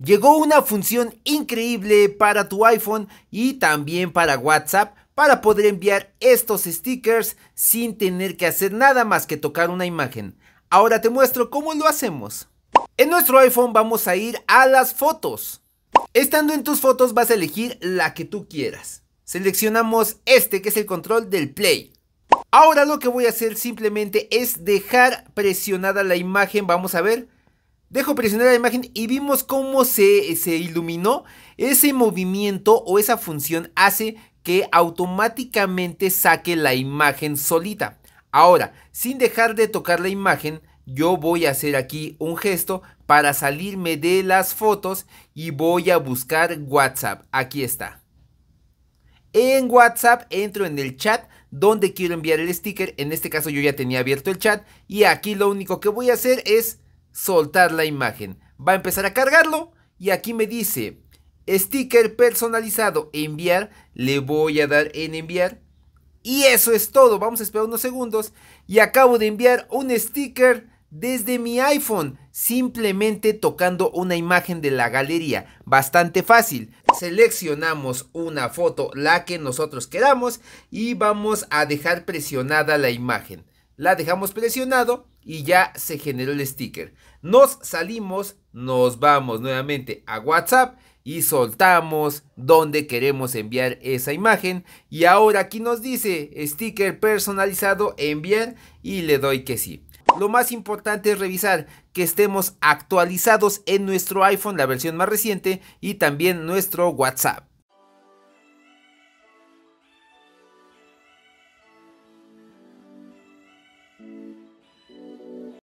Llegó una función increíble para tu iPhone y también para WhatsApp para poder enviar estos stickers sin tener que hacer nada más que tocar una imagen. Ahora te muestro cómo lo hacemos. En nuestro iPhone vamos a ir a las fotos. Estando en tus fotos vas a elegir la que tú quieras. Seleccionamos este que es el control del play. Ahora lo que voy a hacer simplemente es dejar presionada la imagen, vamos a ver, Dejo presionar la imagen y vimos cómo se, se iluminó. Ese movimiento o esa función hace que automáticamente saque la imagen solita. Ahora, sin dejar de tocar la imagen, yo voy a hacer aquí un gesto para salirme de las fotos y voy a buscar WhatsApp. Aquí está. En WhatsApp entro en el chat donde quiero enviar el sticker. En este caso yo ya tenía abierto el chat y aquí lo único que voy a hacer es soltar la imagen. Va a empezar a cargarlo y aquí me dice sticker personalizado enviar. Le voy a dar en enviar. Y eso es todo. Vamos a esperar unos segundos. Y acabo de enviar un sticker desde mi iPhone. Simplemente tocando una imagen de la galería. Bastante fácil. Seleccionamos una foto, la que nosotros queramos. Y vamos a dejar presionada la imagen la dejamos presionado y ya se generó el sticker. Nos salimos, nos vamos nuevamente a WhatsApp y soltamos donde queremos enviar esa imagen. Y ahora aquí nos dice sticker personalizado, enviar y le doy que sí. Lo más importante es revisar que estemos actualizados en nuestro iPhone, la versión más reciente, y también nuestro WhatsApp.